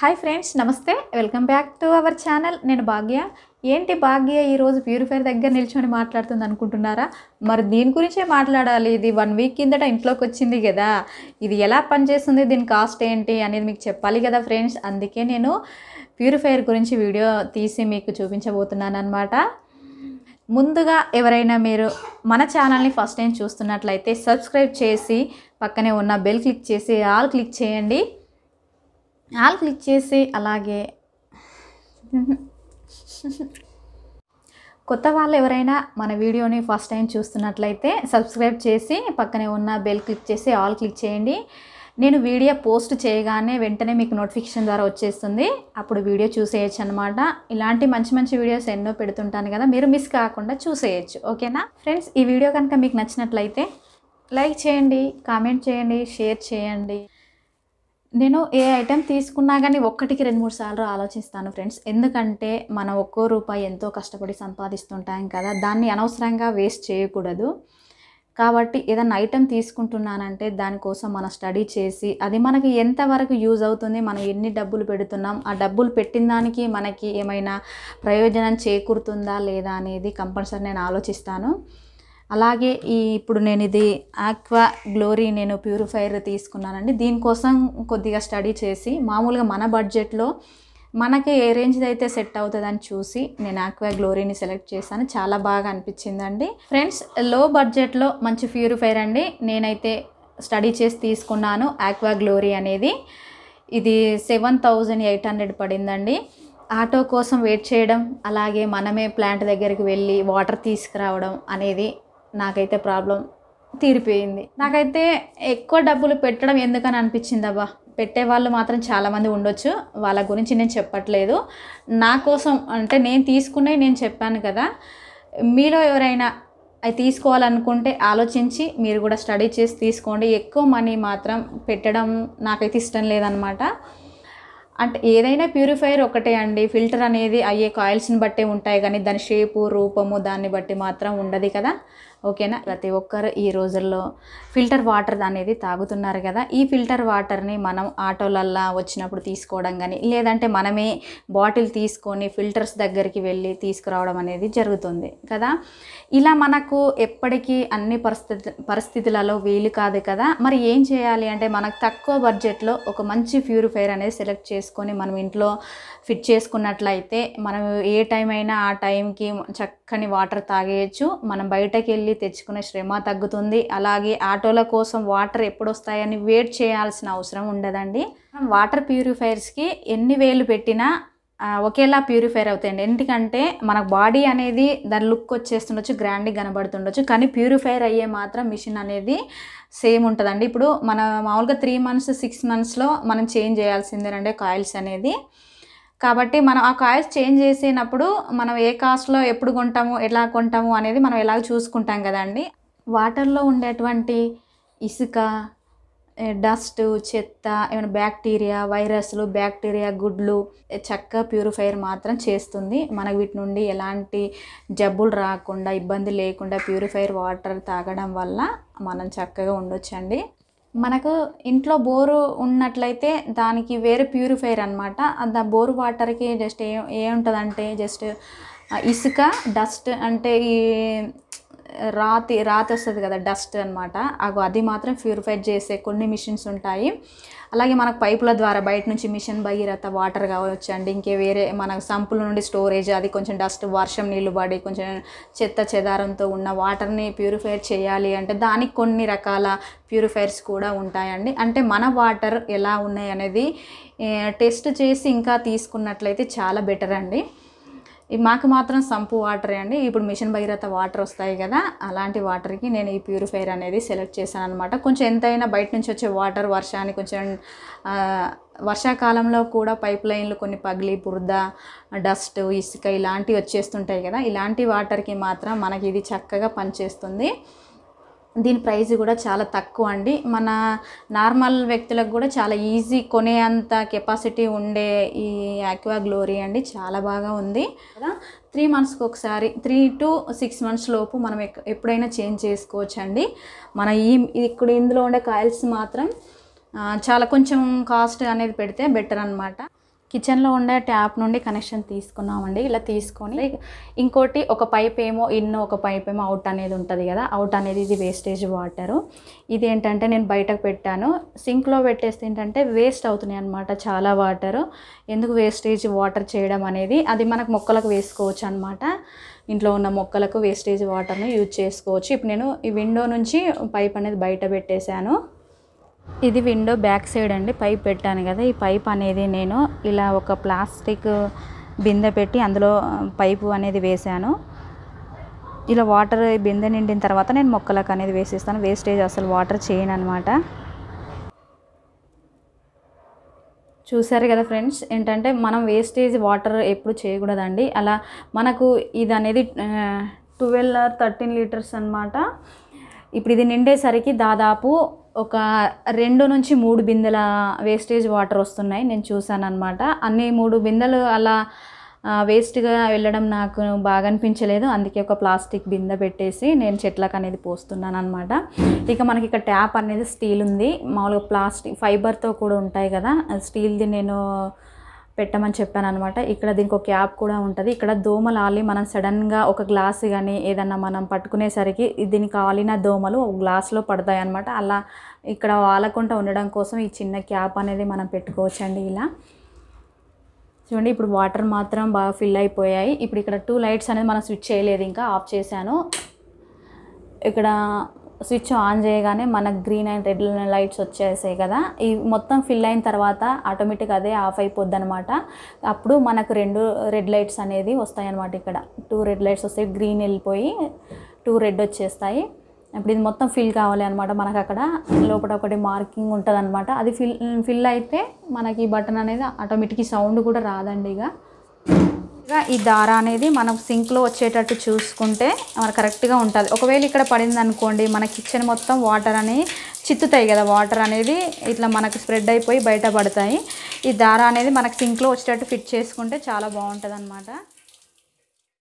hi friends నమస్తే welcome back to our channel నేను భాగ్య ఏంటి భాగ్య ఈరోజు ప్యూరిఫైర్ దగ్గర నిల్చొని మాట్లాడుతుంది అనుకుంటున్నారా మరి దీని గురించే మాట్లాడాలి ఇది వన్ వీక్ కిందట ఇంట్లోకి వచ్చింది కదా ఇది ఎలా పనిచేస్తుంది దీని కాస్ట్ ఏంటి అనేది మీకు చెప్పాలి కదా ఫ్రెండ్స్ అందుకే నేను ప్యూరిఫైర్ గురించి వీడియో తీసి మీకు చూపించబోతున్నాను అనమాట ముందుగా ఎవరైనా మీరు మన ఛానల్ని ఫస్ట్ టైం చూస్తున్నట్లయితే సబ్స్క్రైబ్ చేసి పక్కనే ఉన్న బెల్ క్లిక్ చేసి ఆల్ క్లిక్ చేయండి ఆల్ క్లిక్ చేసి అలాగే కొత్త వాళ్ళు ఎవరైనా మన వీడియోని ఫస్ట్ టైం చూస్తున్నట్లయితే సబ్స్క్రైబ్ చేసి పక్కనే ఉన్న బెల్ క్లిక్ చేసి ఆల్ క్లిక్ చేయండి నేను వీడియో పోస్ట్ చేయగానే వెంటనే మీకు నోటిఫికేషన్ ద్వారా వచ్చేస్తుంది అప్పుడు వీడియో చూసేయచ్చు అనమాట ఇలాంటి మంచి మంచి వీడియోస్ ఎన్నో పెడుతుంటాను కదా మీరు మిస్ కాకుండా చూసేయచ్చు ఓకేనా ఫ్రెండ్స్ ఈ వీడియో కనుక మీకు నచ్చినట్లయితే లైక్ చేయండి కామెంట్ చేయండి షేర్ చేయండి నేను ఏ ఐటెం తీసుకున్నా కానీ ఒక్కటికి రెండు మూడు సార్లు ఆలోచిస్తాను ఫ్రెండ్స్ ఎందుకంటే మనం ఒక్కో రూపాయి ఎంతో కష్టపడి సంపాదిస్తుంటాం కదా దాన్ని అనవసరంగా వేస్ట్ చేయకూడదు కాబట్టి ఏదైనా ఐటెం తీసుకుంటున్నానంటే దానికోసం మనం స్టడీ చేసి అది మనకి ఎంతవరకు యూజ్ అవుతుంది మనం ఎన్ని డబ్బులు పెడుతున్నాం ఆ డబ్బులు పెట్టిన దానికి మనకి ఏమైనా ప్రయోజనం చేకూరుతుందా లేదా అనేది కంపల్సరీ నేను ఆలోచిస్తాను అలాగే ఈ ఇప్పుడు నేను ఇది ఆక్వా గ్లోరీ నేను ప్యూరిఫైర్ తీసుకున్నానండి దీనికోసం కొద్దిగా స్టడీ చేసి మామూలుగా మన బడ్జెట్లో మనకి ఏ రేంజ్ది అయితే సెట్ అవుతుందని చూసి నేను ఆక్వా గ్లోరీని సెలెక్ట్ చేశాను చాలా బాగా అనిపించిందండి ఫ్రెండ్స్ లో బడ్జెట్లో మంచి ప్యూరిఫైర్ అండి నేనైతే స్టడీ చేసి తీసుకున్నాను ఆక్వా గ్లోరీ అనేది ఇది సెవెన్ థౌజండ్ ఎయిట్ హండ్రెడ్ పడిందండి ఆటో కోసం వెయిట్ చేయడం అలాగే మనమే ప్లాంట్ దగ్గరికి వెళ్ళి వాటర్ తీసుకురావడం అనేది నాకైతే ప్రాబ్లం తీరిపోయింది నాకైతే ఎక్కువ డబ్బులు పెట్టడం ఎందుకని అనిపించింది అబ్బా పెట్టే వాళ్ళు మాత్రం చాలామంది ఉండొచ్చు వాళ్ళ గురించి నేను చెప్పట్లేదు నా కోసం అంటే నేను తీసుకునే నేను చెప్పాను కదా మీలో ఎవరైనా అవి తీసుకోవాలనుకుంటే ఆలోచించి మీరు కూడా స్టడీ చేసి తీసుకోండి ఎక్కువ మనీ మాత్రం పెట్టడం నాకైతే ఇష్టం లేదనమాట అంటే ఏదైనా ప్యూరిఫైయర్ ఒకటే అండి ఫిల్టర్ అనేది అయ్యే కాయిల్స్ని బట్టే ఉంటాయి కానీ దాని షేపు రూపము దాన్ని బట్టి మాత్రం ఉండదు కదా ఓకేనా ప్రతి ఒక్కరు ఈ రోజుల్లో ఫిల్టర్ వాటర్ అనేది తాగుతున్నారు కదా ఈ ఫిల్టర్ వాటర్ని మనం ఆటోలల్లా వచ్చినప్పుడు తీసుకోవడం కానీ లేదంటే మనమే బాటిల్ తీసుకొని ఫిల్టర్స్ దగ్గరికి వెళ్ళి తీసుకురావడం అనేది జరుగుతుంది కదా ఇలా మనకు ఎప్పటికీ అన్ని పరిస్థితి పరిస్థితులలో వీలు కాదు కదా మరి ఏం చేయాలి అంటే మనకు తక్కువ బడ్జెట్లో ఒక మంచి ప్యూరిఫైర్ అనేది సెలెక్ట్ చేసుకొని మనం ఇంట్లో ఫిట్ చేసుకున్నట్లయితే మనం ఏ టైం అయినా ఆ టైంకి చక్కని వాటర్ తాగేయచ్చు మనం బయటకు వెళ్ళి తెచ్చుకునే శ్రమ తగ్గుతుంది అలాగే ఆటోల కోసం వాటర్ ఎప్పుడు వస్తాయని వెయిట్ చేయాల్సిన అవసరం ఉండదండి వాటర్ ప్యూరిఫైర్స్కి ఎన్ని వేలు పెట్టినా ఒకేలా ప్యూరిఫైర్ అవుతాయండి ఎందుకంటే మనకు బాడీ అనేది దాని లుక్ వచ్చేస్తుండొచ్చు గ్రాండ్గా కనబడుతుండొచ్చు కానీ ప్యూరిఫైర్ అయ్యే మాత్రం మిషన్ అనేది సేమ్ ఉంటుందండి ఇప్పుడు మన మామూలుగా త్రీ మంత్స్ సిక్స్ మంత్స్లో మనం చేంజ్ చేయాల్సిందేనండి కాయిల్స్ అనేది కాబట్టి మనం ఆ కాయిల్స్ చేంజ్ చేసినప్పుడు మనం ఏ కాస్ట్లో ఎప్పుడు కొంటాము ఎలా కొంటాము అనేది మనం ఎలాగ చూసుకుంటాం కదండి వాటర్లో ఉండేటువంటి ఇసుక డస్ట్ చెత్త ఏమైనా బ్యాక్టీరియా వైరస్లు బ్యాక్టీరియా గుడ్లు చక్క ప్యూరిఫైయర్ మాత్రం చేస్తుంది మనకు వీటి నుండి ఎలాంటి జబ్బులు రాకుండా ఇబ్బంది లేకుండా ప్యూరిఫైయర్ వాటర్ తాగడం వల్ల మనం చక్కగా ఉండొచ్చండి మనకు ఇంట్లో బోరు ఉన్నట్లయితే దానికి వేరే ప్యూరిఫైర్ అనమాట ఆ బోరు వాటర్కి జస్ట్ ఏ ఏ ఉంటుందంటే జస్ట్ ఇసుక డస్ట్ అంటే ఈ రాతి రాతి వస్తుంది కదా డస్ట్ అనమాట అగో అది మాత్రం ప్యూరిఫై చేసే కొన్ని మిషన్స్ ఉంటాయి అలాగే మనకు పైపుల ద్వారా బయట నుంచి మిషన్ భగీరథ వాటర్ కావచ్చు అండి ఇంకే వేరే మనకు సంపుల నుండి స్టోరేజ్ అది కొంచెం డస్ట్ వర్షం నీళ్ళు పడి కొంచెం చెత్త చెదారంతో ఉన్న వాటర్ని ప్యూరిఫైర్ చేయాలి అంటే దానికి కొన్ని రకాల ప్యూరిఫైర్స్ కూడా ఉంటాయండి అంటే మన వాటర్ ఎలా ఉన్నాయి అనేది టెస్ట్ చేసి ఇంకా తీసుకున్నట్లయితే చాలా బెటర్ అండి ఇవి మాకు మాత్రం సంపు వాటరే అండి ఇప్పుడు మిషన్ భగీరథ వాటర్ వస్తాయి కదా అలాంటి వాటర్కి నేను ఈ ప్యూరిఫైర్ అనేది సెలెక్ట్ చేశాను అనమాట కొంచెం ఎంతైనా బయట నుంచి వచ్చే వాటర్ వర్షాన్ని కొంచెం వర్షాకాలంలో కూడా పైప్ లైన్లు కొన్ని పగిలి బురద డస్ట్ ఇసుక ఇలాంటివి వచ్చేస్తుంటాయి కదా ఇలాంటి వాటర్కి మాత్రం మనకి ఇది చక్కగా పనిచేస్తుంది దీని ప్రైస్ కూడా చాలా తక్కువ అండి మన నార్మల్ వ్యక్తులకు కూడా చాలా ఈజీ కొనే అంత కెపాసిటీ ఉండే ఈ యాక్వా గ్లోరీ అండి చాలా బాగా ఉంది కదా త్రీ మంత్స్కి ఒకసారి త్రీ టు సిక్స్ మంత్స్ లోపు మనం ఎప్పుడైనా చేంజ్ చేసుకోవచ్చు అండి మన ఈ ఇక్కడ ఇందులో ఉండే కాయిల్స్ మాత్రం చాలా కొంచెం కాస్ట్ అనేది పెడితే బెటర్ అనమాట కిచెన్లో ఉండే ట్యాప్ నుండి కనెక్షన్ తీసుకున్నామండి ఇలా తీసుకొని ఇంకోటి ఒక పైప్ ఏమో ఇన్ ఒక పైప్ ఏమో అవుట్ అనేది ఉంటుంది కదా అవుట్ అనేది ఇది వేస్టేజ్ వాటరు ఇది ఏంటంటే నేను బయటకు పెట్టాను సింక్లో పెట్టేస్తే ఏంటంటే వేస్ట్ అవుతున్నాయి అనమాట చాలా వాటరు ఎందుకు వేస్టేజ్ వాటర్ చేయడం అనేది అది మనకు మొక్కలకు వేసుకోవచ్చు అనమాట ఇంట్లో ఉన్న మొక్కలకు వేస్టేజ్ వాటర్ని యూజ్ చేసుకోవచ్చు ఇప్పుడు నేను ఈ విండో నుంచి పైప్ అనేది బయట పెట్టేశాను ఇది విండో బ్యాక్ సైడ్ అండి పైప్ పెట్టాను కదా ఈ పైప్ అనేది నేను ఇలా ఒక ప్లాస్టిక్ బిందె పెట్టి అందులో పైపు అనేది వేశాను ఇలా వాటర్ బిందె నిండిన తర్వాత నేను మొక్కలకు అనేది వేసిస్తాను వేస్టేజ్ అసలు వాటర్ చేయను అనమాట చూసారు కదా ఫ్రెండ్స్ ఏంటంటే మనం వేస్టేజ్ వాటర్ ఎప్పుడు చేయకూడదండి అలా మనకు ఇది అనేది ట్వెల్వ్ ఆర్ థర్టీన్ లీటర్స్ అనమాట ఇప్పుడు ఇది నిండేసరికి దాదాపు ఒక రెండు నుంచి మూడు బిందెల వేస్టేజ్ వాటర్ వస్తున్నాయి నేను చూశాను అనమాట అన్ని మూడు బిందెలు అలా వేస్ట్గా వెళ్ళడం నాకు బాగా అనిపించలేదు అందుకే ఒక ప్లాస్టిక్ బిందె పెట్టేసి నేను చెట్లకు అనేది పోస్తున్నాను అనమాట ఇక మనకి ఇక్కడ ట్యాప్ అనేది స్టీల్ ఉంది మామూలుగా ప్లాస్టిక్ ఫైబర్తో కూడా ఉంటాయి కదా స్టీల్ది నేను పెట్టమని చెప్పాను అనమాట ఇక్కడ దీనికి ఒక క్యాప్ కూడా ఉంటుంది ఇక్కడ దోమలు ఆలి మనం సడన్గా ఒక గ్లాస్ కానీ ఏదన్నా మనం పట్టుకునేసరికి దీనికి ఆలిన దోమలు ఒక గ్లాస్లో పడతాయి అనమాట అలా ఇక్కడ వాలకుండా ఉండడం కోసం ఈ చిన్న క్యాప్ అనేది మనం పెట్టుకోవచ్చండి ఇలా చూడండి ఇప్పుడు వాటర్ మాత్రం బాగా ఫిల్ అయిపోయాయి ఇప్పుడు ఇక్కడ టూ లైట్స్ అనేది మనం స్విచ్ చేయలేదు ఇంకా ఆఫ్ చేశాను ఇక్కడ స్విచ్ ఆన్ చేయగానే మనకు గ్రీన్ అండ్ రెడ్ లైట్స్ వచ్చేసాయి కదా ఈ మొత్తం ఫిల్ అయిన తర్వాత ఆటోమేటిక్ అదే ఆఫ్ అయిపోద్ది అనమాట అప్పుడు మనకు రెండు రెడ్ లైట్స్ అనేది వస్తాయి అనమాట ఇక్కడ టూ రెడ్ లైట్స్ వస్తాయి గ్రీన్ వెళ్ళిపోయి టూ రెడ్ వచ్చేస్తాయి ఇప్పుడు ఇది మొత్తం ఫిల్ కావాలి అనమాట మనకు అక్కడ లోపల ఒకటి మార్కింగ్ ఉంటుంది అనమాట అది ఫిల్ ఫిల్ అయితే మనకి బటన్ అనేది ఆటోమేటిక్ సౌండ్ కూడా రాదండి ఇక ఈ దార అనేది మనం సింక్లో వచ్చేటట్టు చూసుకుంటే మనకు కరెక్ట్గా ఉంటుంది ఒకవేళ ఇక్కడ పడింది అనుకోండి మన కిచెన్ మొత్తం వాటర్ అని చిత్తుతాయి కదా వాటర్ అనేది ఇట్లా మనకు స్ప్రెడ్ అయిపోయి బయట పడతాయి ఈ దార అనేది మనకు సింక్లో వచ్చేటట్టు ఫిట్ చేసుకుంటే చాలా బాగుంటుంది